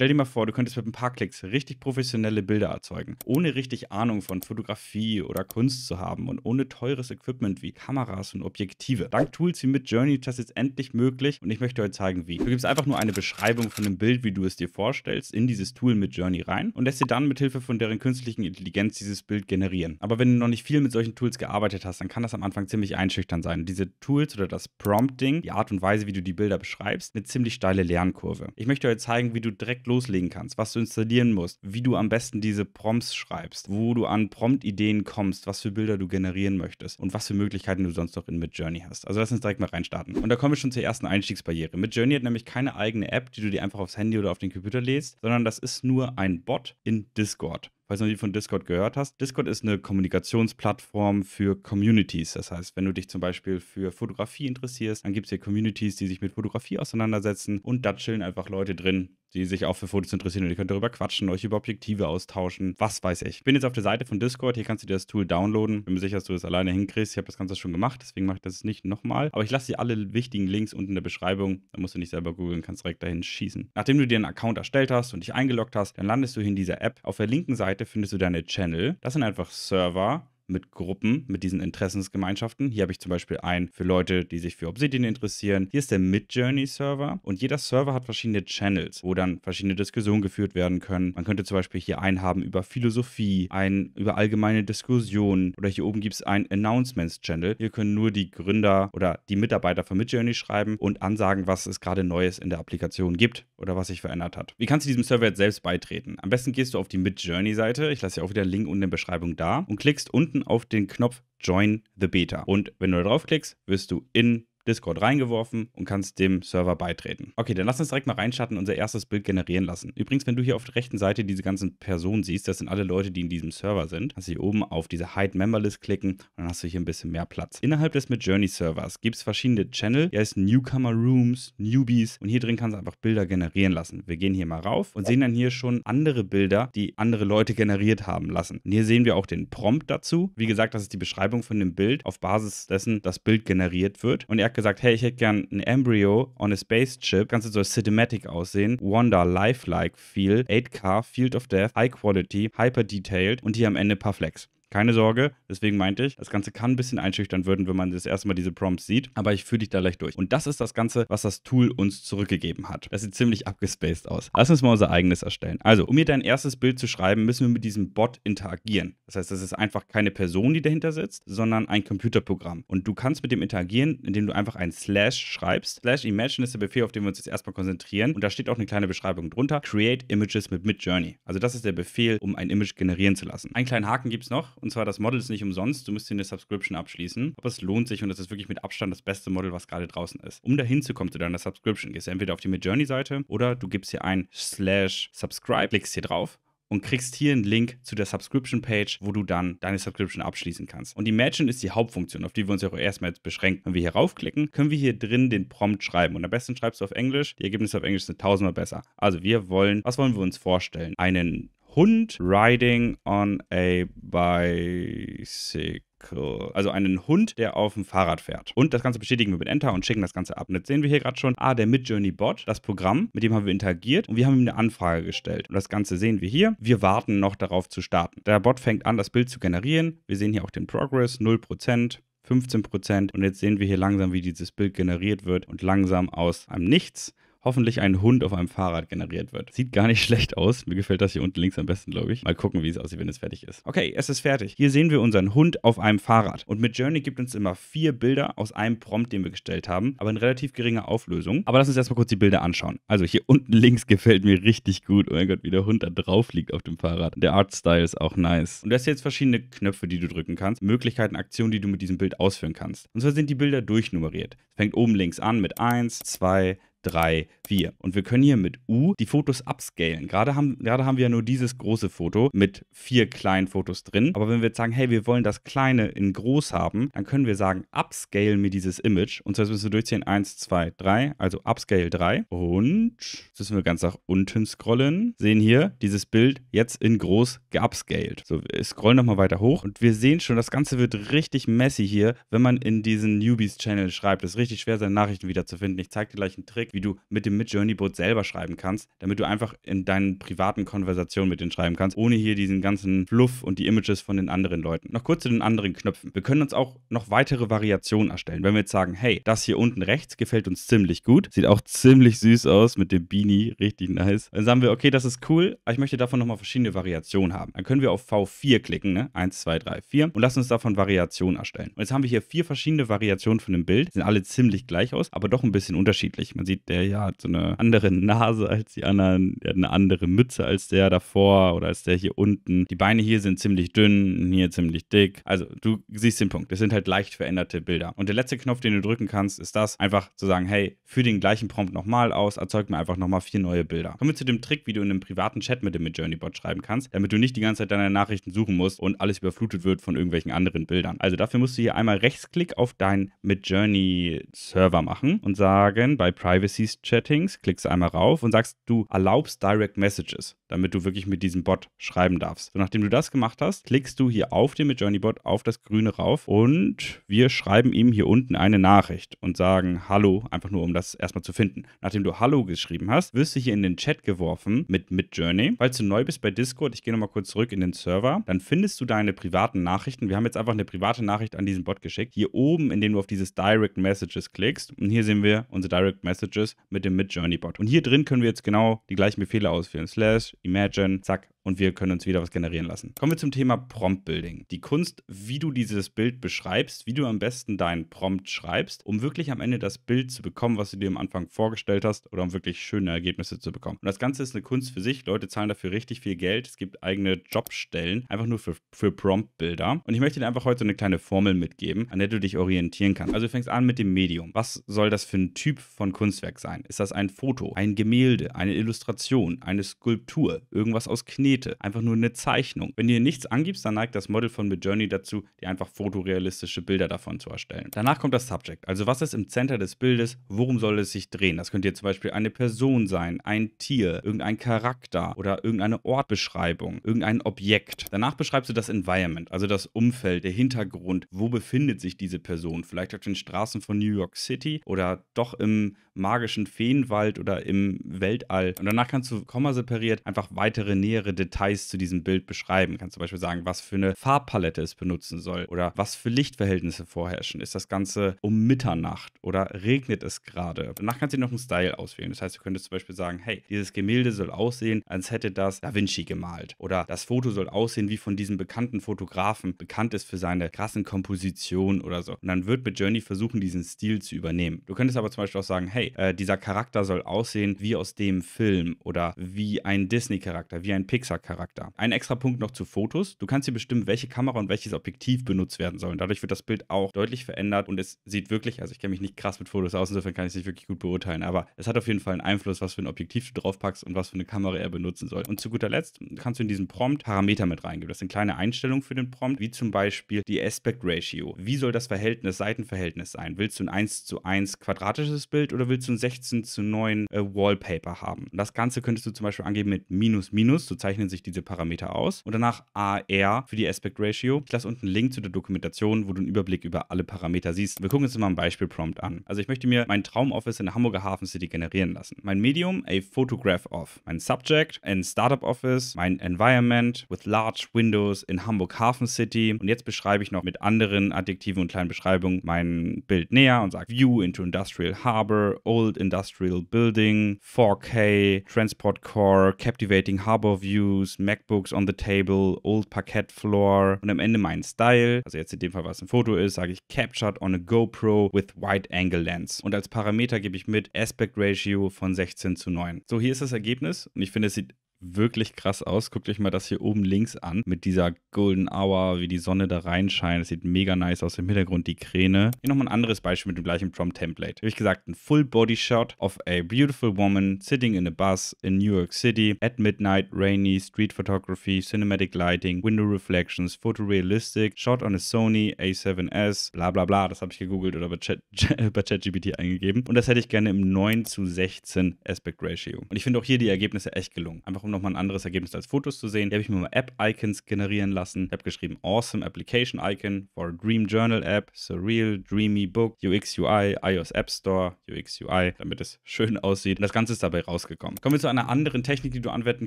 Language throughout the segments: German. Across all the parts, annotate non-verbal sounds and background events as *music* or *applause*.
Stell dir mal vor, du könntest mit ein paar Klicks richtig professionelle Bilder erzeugen, ohne richtig Ahnung von Fotografie oder Kunst zu haben und ohne teures Equipment wie Kameras und Objektive. Dank Tools wie mit ist das jetzt endlich möglich und ich möchte euch zeigen, wie. Du gibst einfach nur eine Beschreibung von dem Bild, wie du es dir vorstellst, in dieses Tool mit Journey rein und lässt dir dann mit Hilfe von deren künstlichen Intelligenz dieses Bild generieren. Aber wenn du noch nicht viel mit solchen Tools gearbeitet hast, dann kann das am Anfang ziemlich einschüchtern sein. Diese Tools oder das Prompting, die Art und Weise, wie du die Bilder beschreibst, eine ziemlich steile Lernkurve. Ich möchte euch zeigen, wie du direkt loslegen kannst, was du installieren musst, wie du am besten diese Prompts schreibst, wo du an Prompt-Ideen kommst, was für Bilder du generieren möchtest und was für Möglichkeiten du sonst noch in Midjourney hast. Also lass uns direkt mal reinstarten. Und da kommen wir schon zur ersten Einstiegsbarriere. Midjourney hat nämlich keine eigene App, die du dir einfach aufs Handy oder auf den Computer lädst, sondern das ist nur ein Bot in Discord falls du noch nie von Discord gehört hast. Discord ist eine Kommunikationsplattform für Communities. Das heißt, wenn du dich zum Beispiel für Fotografie interessierst, dann gibt es hier Communities, die sich mit Fotografie auseinandersetzen und da chillen einfach Leute drin, die sich auch für Fotos interessieren und ihr könnt darüber quatschen, euch über Objektive austauschen, was weiß ich. Ich bin jetzt auf der Seite von Discord, hier kannst du dir das Tool downloaden. Bin mir sicher, dass du das alleine hinkriegst. Ich habe das Ganze schon gemacht, deswegen mache ich das nicht nochmal. Aber ich lasse dir alle wichtigen Links unten in der Beschreibung. Da musst du nicht selber googeln, kannst direkt dahin schießen. Nachdem du dir einen Account erstellt hast und dich eingeloggt hast, dann landest du hier in dieser App. Auf der linken Seite Seite findest du deine Channel. Das sind einfach Server mit Gruppen, mit diesen Interessensgemeinschaften. Hier habe ich zum Beispiel einen für Leute, die sich für Obsidian interessieren. Hier ist der Midjourney-Server und jeder Server hat verschiedene Channels, wo dann verschiedene Diskussionen geführt werden können. Man könnte zum Beispiel hier einen haben über Philosophie, einen über allgemeine Diskussionen oder hier oben gibt es einen Announcements-Channel. Hier können nur die Gründer oder die Mitarbeiter von Midjourney schreiben und ansagen, was es gerade Neues in der Applikation gibt oder was sich verändert hat. Wie kannst du diesem Server jetzt selbst beitreten? Am besten gehst du auf die Midjourney-Seite. Ich lasse ja auch wieder einen Link unten in der Beschreibung da und klickst unten auf den Knopf Join the Beta. Und wenn du da draufklickst, wirst du in Discord reingeworfen und kannst dem Server beitreten. Okay, dann lass uns direkt mal reinschatten, und unser erstes Bild generieren lassen. Übrigens, wenn du hier auf der rechten Seite diese ganzen Personen siehst, das sind alle Leute, die in diesem Server sind, kannst du hier oben auf diese Hide Member List klicken und dann hast du hier ein bisschen mehr Platz. Innerhalb des Midjourney Servers gibt es verschiedene Channel, Hier ist Newcomer Rooms, Newbies und hier drin kannst du einfach Bilder generieren lassen. Wir gehen hier mal rauf und sehen dann hier schon andere Bilder, die andere Leute generiert haben lassen. Und hier sehen wir auch den Prompt dazu. Wie gesagt, das ist die Beschreibung von dem Bild auf Basis dessen das Bild generiert wird und er hat gesagt, hey, ich hätte gern ein Embryo on a Spaceship. Das Ganze soll cinematic aussehen. Wanda, lifelike, feel. 8K, Field of Death, High Quality, Hyper Detailed und hier am Ende ein paar Flex. Keine Sorge, deswegen meinte ich, das Ganze kann ein bisschen einschüchtern würden, wenn man das erste Mal diese Prompts sieht, aber ich führe dich da leicht durch. Und das ist das Ganze, was das Tool uns zurückgegeben hat. Das sieht ziemlich abgespaced aus. Lass uns mal unser eigenes erstellen. Also, um hier dein erstes Bild zu schreiben, müssen wir mit diesem Bot interagieren. Das heißt, das ist einfach keine Person, die dahinter sitzt, sondern ein Computerprogramm. Und du kannst mit dem interagieren, indem du einfach ein Slash schreibst. Slash Imagine ist der Befehl, auf den wir uns jetzt erstmal konzentrieren. Und da steht auch eine kleine Beschreibung drunter. Create Images mit Midjourney. Also das ist der Befehl, um ein Image generieren zu lassen. Einen kleinen Haken gibt es noch und zwar, das Model ist nicht umsonst, du müsst dir eine Subscription abschließen. Aber es lohnt sich und es ist wirklich mit Abstand das beste Model, was gerade draußen ist. Um dahin zu kommen zu deiner Subscription, gehst du entweder auf die Midjourney-Seite oder du gibst hier ein slash subscribe, klickst hier drauf und kriegst hier einen Link zu der Subscription-Page, wo du dann deine Subscription abschließen kannst. Und Imagine ist die Hauptfunktion, auf die wir uns ja auch erstmal jetzt beschränken. Wenn wir hier raufklicken, können wir hier drin den Prompt schreiben. Und am besten schreibst du auf Englisch. Die Ergebnisse auf Englisch sind tausendmal besser. Also wir wollen, was wollen wir uns vorstellen? Einen Hund riding on a bicycle. Also einen Hund, der auf dem Fahrrad fährt. Und das Ganze bestätigen wir mit Enter und schicken das Ganze ab. Und jetzt sehen wir hier gerade schon, ah, der Midjourney Bot, das Programm, mit dem haben wir interagiert und wir haben ihm eine Anfrage gestellt. Und das Ganze sehen wir hier. Wir warten noch darauf zu starten. Der Bot fängt an, das Bild zu generieren. Wir sehen hier auch den Progress, 0%. 15% und jetzt sehen wir hier langsam, wie dieses Bild generiert wird und langsam aus einem Nichts hoffentlich ein Hund auf einem Fahrrad generiert wird. Sieht gar nicht *laughs* schlecht aus. Mir gefällt das hier unten links am besten, glaube ich. Mal gucken, wie es aussieht, wenn es fertig ist. Okay, es ist fertig. Hier sehen wir unseren Hund auf einem Fahrrad. Und mit Journey gibt uns immer vier Bilder aus einem Prompt, den wir gestellt haben, aber in relativ geringer Auflösung. Aber lass uns erstmal kurz die Bilder anschauen. Also hier unten *laughs* links gefällt mir richtig gut. Oh mein Gott, wie der Hund da drauf liegt auf dem Fahrrad. Der Artstyle ist auch nice. Und du hast jetzt verschiedene Knöpfe, die du drücken kannst. Möglichkeiten, Aktionen, die du mit diesem Bild ausführen kannst. Und zwar sind die Bilder durchnummeriert. Fängt oben links an mit 1, 2, 3, 4. Und wir können hier mit U die Fotos upscalen. Gerade haben, gerade haben wir ja nur dieses große Foto mit vier kleinen Fotos drin. Aber wenn wir jetzt sagen, hey, wir wollen das kleine in groß haben, dann können wir sagen, upscale mir dieses Image. Und zwar müssen wir durchziehen 1, 2, 3, also upscale 3. Und jetzt müssen wir ganz nach unten scrollen. Sehen hier dieses Bild jetzt in groß geupscaled. So, wir scrollen nochmal weiter hoch und wir sehen schon, das Ganze wird richtig messy hier, wenn man in diesen Newbies-Channel schreibt. Es ist richtig schwer, seine Nachrichten wiederzufinden. Ich zeige dir gleich einen Trick, gibt, wie du mit dem Mid-Journey-Boot selber schreiben kannst, damit du einfach in deinen privaten Konversationen mit denen schreiben kannst, ohne hier diesen ganzen Fluff und die Images von den anderen Leuten. Noch kurz zu den anderen Knöpfen. Wir können uns auch noch weitere Variationen erstellen. Wenn wir jetzt sagen, hey, das hier unten rechts gefällt uns ziemlich gut, sieht auch ziemlich süß aus mit dem Beanie, richtig nice. Dann sagen wir, okay, das ist cool, aber ich möchte davon nochmal verschiedene Variationen haben. Dann können wir auf V4 klicken, ne? 1, 2, 3, 4 und lass uns davon Variationen erstellen. Und jetzt haben wir hier vier verschiedene Variationen von dem Bild, sind alle ziemlich gleich aus, aber doch ein bisschen unterschiedlich. Man sieht Reed, der ja hat so eine andere Nase als die anderen, der hat eine andere Mütze als der davor oder als der hier unten. Die Beine hier sind ziemlich dünn, hier ziemlich dick. Also du siehst den Punkt. Das sind halt leicht veränderte Bilder. Und der letzte Knopf, den du drücken kannst, ist das, einfach zu sagen, hey, führ den gleichen Prompt nochmal aus, erzeug mir einfach nochmal vier neue Bilder. Kommen wir zu dem Trick, wie du in einem privaten Chat mit dem Midjourney-Bot schreiben kannst, damit du nicht die ganze Zeit deine Nachrichten suchen musst und alles überflutet wird von irgendwelchen anderen Bildern. Also dafür musst du hier einmal Rechtsklick auf deinen Midjourney-Server machen und sagen, bei Privacy ICs Chattings, klickst einmal rauf und sagst, du erlaubst Direct Messages, damit du wirklich mit diesem Bot schreiben darfst. So, nachdem du das gemacht hast, klickst du hier auf den Midjourney Bot auf das Grüne rauf und wir schreiben ihm hier unten eine Nachricht und sagen Hallo, einfach nur um das erstmal zu finden. Nachdem du Hallo geschrieben hast, wirst du hier in den Chat geworfen mit Midjourney. Falls du neu bist bei Discord, ich gehe nochmal kurz zurück in den Server, dann findest du deine privaten Nachrichten. Wir haben jetzt einfach eine private Nachricht an diesen Bot geschickt. Hier oben, indem du auf dieses Direct Messages klickst und hier sehen wir unsere Direct Messages Images mit dem Mid-Journey-Bot. Und hier drin können wir jetzt genau die gleichen Befehle ausführen. Slash, Imagine, zack, und wir können uns wieder was generieren lassen. Kommen wir zum Thema Prompt Building. Die Kunst, wie du dieses Bild beschreibst, wie du am besten deinen Prompt schreibst, um wirklich am Ende das Bild zu bekommen, was du dir am Anfang vorgestellt hast oder um wirklich schöne Ergebnisse zu bekommen. Und das Ganze ist eine Kunst für sich. Leute zahlen dafür richtig viel Geld. Es gibt eigene Jobstellen, einfach nur für, für Prompt Builder. Und ich möchte dir einfach heute eine kleine Formel mitgeben, an der du dich orientieren kannst. Also du fängst an mit dem Medium. Was soll das für ein Typ von Kunstwerk Kunstwerk sein? Ist das ein Foto, ein Gemälde, eine Illustration, eine Skulptur, irgendwas aus Knete, einfach nur eine Zeichnung? Wenn du ihr nichts angibst, dann neigt das Model von Midjourney dazu, dir einfach fotorealistische Bilder davon zu erstellen. Danach kommt das Subject, also was ist im Center des Bildes, worum soll es sich drehen? Das könnte jetzt zum Beispiel eine Person sein, ein Tier, irgendein Charakter oder irgendeine Ortbeschreibung, irgendein Objekt. Danach beschreibst du das Environment, also das Umfeld, der Hintergrund, wo befindet sich diese Person, vielleicht auf den Straßen von New York City oder doch im magischen Feenwald oder im Weltall. Und danach kannst du Komma separiert einfach weitere nähere Details zu diesem Bild beschreiben. Kannst zum Beispiel sagen, was für eine Farbpalette es benutzen soll oder was für Lichtverhältnisse vorherrschen. Ist das Ganze um Mitternacht oder regnet es gerade? Danach kannst du noch einen Style auswählen. Das heißt, du könntest zum Beispiel sagen, hey, dieses Gemälde soll aussehen, als hätte das Da Vinci gemalt. Oder das Foto soll aussehen wie von diesem bekannten Fotografen, bekannt ist für seine krassen Kompositionen oder so. Und dann wird mit Journey versuchen, diesen Stil zu übernehmen. Du könntest aber zum Beispiel auch sagen, hey, äh, dieser Charakter soll aussehen wie aus dem Film oder wie ein Disney-Charakter, wie ein Pixar-Charakter. Ein extra Punkt noch zu Fotos. Du kannst hier bestimmen, welche Kamera und welches Objektiv benutzt werden sollen. Dadurch wird das Bild auch deutlich verändert und es sieht wirklich, also ich kenne mich nicht krass mit Fotos aus, insofern kann ich es nicht wirklich gut beurteilen, aber es hat auf jeden Fall einen Einfluss, was für ein Objektiv du draufpackst und was für eine Kamera er benutzen soll. Und zu guter Letzt kannst du in diesen Prompt Parameter mit reingeben. Das sind kleine Einstellungen für den Prompt, wie zum Beispiel die Aspect Ratio. Wie soll das Verhältnis, Seitenverhältnis sein? Willst du ein 1 zu 1 quadratisches Bild oder willst du ein 16 zu 9 äh, Wallpaper haben. Und das Ganze könntest du zum Beispiel angeben mit minus minus, so zeichnen sich diese Parameter aus. Und danach AR für die Aspect Ratio. Ich lasse unten einen Link zu der Dokumentation, wo du einen Überblick über alle Parameter siehst. Wir gucken uns mal ein Beispiel-Prompt an. Also ich möchte mir mein Traumoffice in der Hamburger Hafen City generieren lassen. Mein Medium, a photograph of. Mein Subject, ein Startup Office. Mein Environment with large windows in Hamburg Hafen City. Und jetzt beschreibe ich noch mit anderen Adjektiven und kleinen Beschreibungen mein Bild näher und sage View into Industrial Harbor Old Industrial Building, 4K, Transport Core, Captivating Harbor Views, MacBooks on the Table, Old Parquet Floor und am Ende mein Style, also jetzt in dem Fall, was ein Foto ist, sage ich Captured on a GoPro with Wide Angle Lens und als Parameter gebe ich mit Aspect Ratio von 16 zu 9. So, hier ist das Ergebnis und ich finde, es sieht wirklich krass aus. Guckt euch mal das hier oben links an mit dieser Golden Hour, wie die Sonne da reinscheint. Das sieht mega nice aus im Hintergrund, die Kräne. Hier nochmal ein anderes Beispiel mit dem gleichen Prompt-Template. Wie gesagt, ein Full-Body-Shot of a beautiful woman sitting in a bus in New York City at midnight, rainy, street photography, cinematic lighting, window reflections, photorealistic, shot on a Sony A7S, bla bla bla. Das habe ich gegoogelt oder bei ChatGPT Chat *laughs* eingegeben. Und das hätte ich gerne im 9 zu 16 Aspect Ratio. Und ich finde auch hier die Ergebnisse echt gelungen. Einfach um um nochmal ein anderes Ergebnis als Fotos zu sehen. Hier habe ich mir mal App-Icons generieren lassen. Ich habe geschrieben Awesome Application Icon for Dream Journal App, Surreal, Dreamy Book, UX UI, iOS App Store, UX UI, damit es schön aussieht. Und das Ganze ist dabei rausgekommen. Kommen wir zu einer anderen Technik, die du anwenden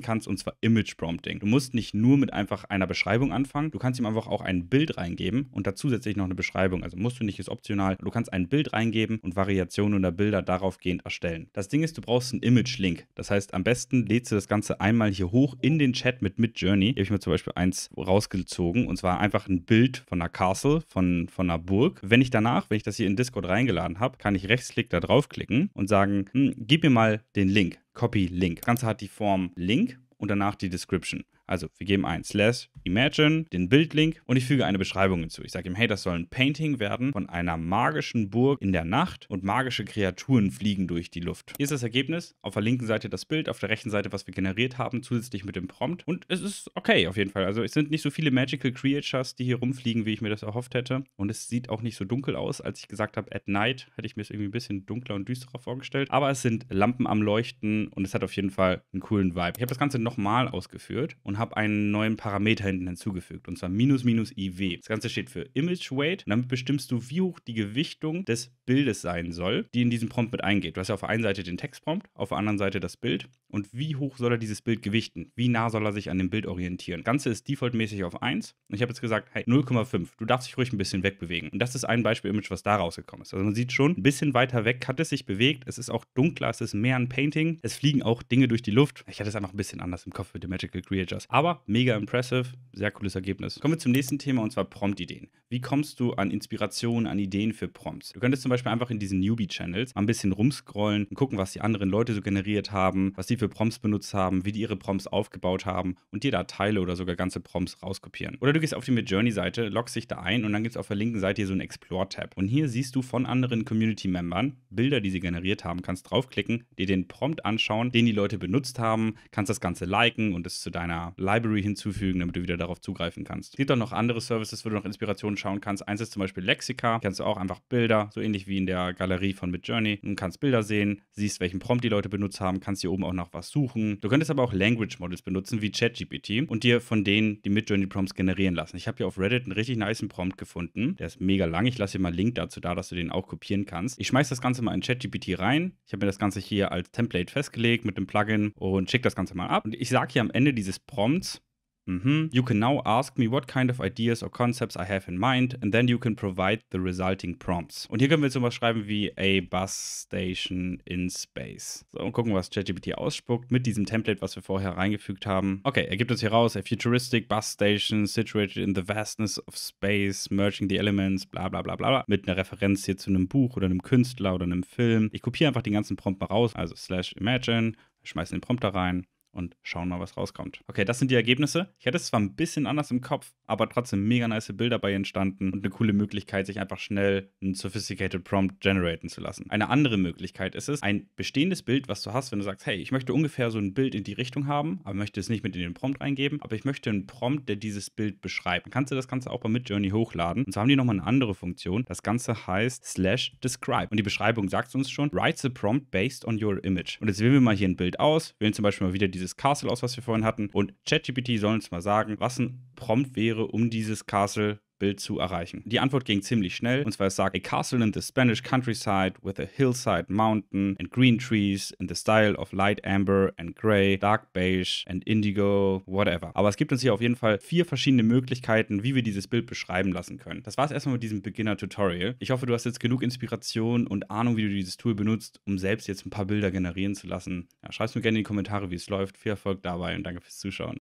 kannst, und zwar Image Prompting. Du musst nicht nur mit einfach einer Beschreibung anfangen, du kannst ihm einfach auch ein Bild reingeben und da zusätzlich noch eine Beschreibung. Also musst du nicht, ist optional. Du kannst ein Bild reingeben und Variationen oder Bilder daraufgehend erstellen. Das Ding ist, du brauchst einen Image-Link. Das heißt, am besten lädst du das Ganze einmal einmal hier hoch in den Chat mit Midjourney. Hier habe ich mir zum Beispiel eins rausgezogen und zwar einfach ein Bild von einer Castle, von, von einer Burg. Wenn ich danach, wenn ich das hier in Discord reingeladen habe, kann ich rechtsklick da draufklicken und sagen, hm, gib mir mal den Link. Copy Link. Das Ganze hat die Form Link und danach die Description. Also wir geben ein slash imagine, den Bildlink und ich füge eine Beschreibung hinzu. Ich sage ihm, hey, das soll ein Painting werden von einer magischen Burg in der Nacht und magische Kreaturen fliegen durch die Luft. Hier ist das Ergebnis. Auf der linken Seite das Bild, auf der rechten Seite, was wir generiert haben, zusätzlich mit dem Prompt. Und es ist okay auf jeden Fall. Also es sind nicht so viele Magical Creatures, die hier rumfliegen, wie ich mir das erhofft hätte. Und es sieht auch nicht so dunkel aus. Als ich gesagt habe, at night, hätte ich mir es irgendwie ein bisschen dunkler und düsterer vorgestellt. Aber es sind Lampen am Leuchten und es hat auf jeden Fall einen coolen Vibe. Ich habe das Ganze nochmal ausgeführt und und habe einen neuen Parameter hinten hinzugefügt, und zwar minus minus IW. Das Ganze steht für Image Weight und damit bestimmst du, wie hoch die Gewichtung des Bildes sein soll, die in diesen Prompt mit eingeht. Du hast ja auf der einen Seite den Textprompt, auf der anderen Seite das Bild und wie hoch soll er dieses Bild gewichten? Wie nah soll er sich an dem Bild orientieren? Das Ganze ist defaultmäßig auf 1 und ich habe jetzt gesagt, hey, 0,5, du darfst dich ruhig ein bisschen wegbewegen. Und das ist ein Beispiel-Image, was da rausgekommen ist. Also man sieht schon, ein bisschen weiter weg hat es sich bewegt, es ist auch dunkler, es ist mehr ein Painting, es fliegen auch Dinge durch die Luft. Ich hatte es einfach ein bisschen anders im Kopf mit den Magical Creatures. Aber mega impressive, sehr cooles Ergebnis. Kommen wir zum nächsten Thema und zwar Prompt-Ideen. Wie kommst du an Inspirationen, an Ideen für Prompts? Du könntest zum Beispiel einfach in diesen Newbie-Channels ein bisschen rumscrollen und gucken, was die anderen Leute so generiert haben, was die für für Prompts benutzt haben, wie die ihre Prompts aufgebaut haben und dir da Teile oder sogar ganze Prompts rauskopieren. Oder du gehst auf die Midjourney-Seite, loggst dich da ein und dann gibt es auf der linken Seite hier so einen Explore-Tab. Und hier siehst du von anderen Community-Membern Bilder, die sie generiert haben, kannst draufklicken, dir den Prompt anschauen, den die Leute benutzt haben, kannst das Ganze liken und es zu deiner Library hinzufügen, damit du wieder darauf zugreifen kannst. Es gibt auch noch andere Services, wo du noch Inspirationen schauen kannst. Eins ist zum Beispiel Lexika, kannst du auch einfach Bilder, so ähnlich wie in der Galerie von Midjourney, und kannst Bilder sehen, siehst, welchen Prompt die Leute benutzt haben, kannst hier oben auch nach was suchen. Du könntest aber auch Language Models benutzen wie ChatGPT und dir von denen die Midjourney Prompts generieren lassen. Ich habe hier auf Reddit einen richtig niceen Prompt gefunden. Der ist mega lang. Ich lasse hier mal einen Link dazu da, dass du den auch kopieren kannst. Ich schmeiße das Ganze mal in ChatGPT rein. Ich habe mir das Ganze hier als Template festgelegt mit dem Plugin und schicke das Ganze mal ab. Und ich sage hier am Ende dieses Prompts, Mm-hmm. You can now ask me what kind of ideas or concepts I have in mind and then you can provide the resulting prompts. Und hier können wir jetzt Beispiel schreiben wie a bus station in space. So, und gucken, was ChatGPT ausspuckt mit diesem Template, was wir vorher reingefügt haben. Okay, er gibt uns hier raus a futuristic bus station situated in the vastness of space, merging the elements, bla bla bla bla. Mit einer Referenz hier zu einem Buch oder einem Künstler oder einem Film. Ich kopiere einfach den ganzen Prompt mal raus, also slash imagine, schmeiße den Prompt da rein und schauen mal, was rauskommt. Okay, das sind die Ergebnisse. Ich hatte es zwar ein bisschen anders im Kopf, aber trotzdem mega nice Bilder bei entstanden und eine coole Möglichkeit, sich einfach schnell einen sophisticated Prompt generieren zu lassen. Eine andere Möglichkeit ist es, ein bestehendes Bild, was du hast, wenn du sagst, hey, ich möchte ungefähr so ein Bild in die Richtung haben, aber möchte es nicht mit in den Prompt eingeben, aber ich möchte einen Prompt, der dieses Bild beschreibt. Dann kannst du das Ganze auch bei Midjourney hochladen. Und so haben die nochmal eine andere Funktion. Das Ganze heißt slash describe. Und die Beschreibung sagt uns schon, write the prompt based on your image. Und jetzt wählen wir mal hier ein Bild aus, wählen zum Beispiel mal wieder dieses dieses Castle aus, was wir vorhin hatten. Und ChatGPT soll uns mal sagen, was ein Prompt wäre, um dieses Castle Bild zu erreichen. Die Antwort ging ziemlich schnell, und zwar es sagt, a castle in the Spanish countryside with a hillside mountain and green trees in the style of light amber and gray, dark beige and indigo, whatever. Aber es gibt uns hier auf jeden Fall vier verschiedene Möglichkeiten, wie wir dieses Bild beschreiben lassen können. Das war es erstmal mit diesem Beginner-Tutorial. Ich hoffe, du hast jetzt genug Inspiration und Ahnung, wie du dieses Tool benutzt, um selbst jetzt ein paar Bilder generieren zu lassen. Ja, Schreib es mir gerne in die Kommentare, wie es läuft. Viel Erfolg dabei und danke fürs Zuschauen.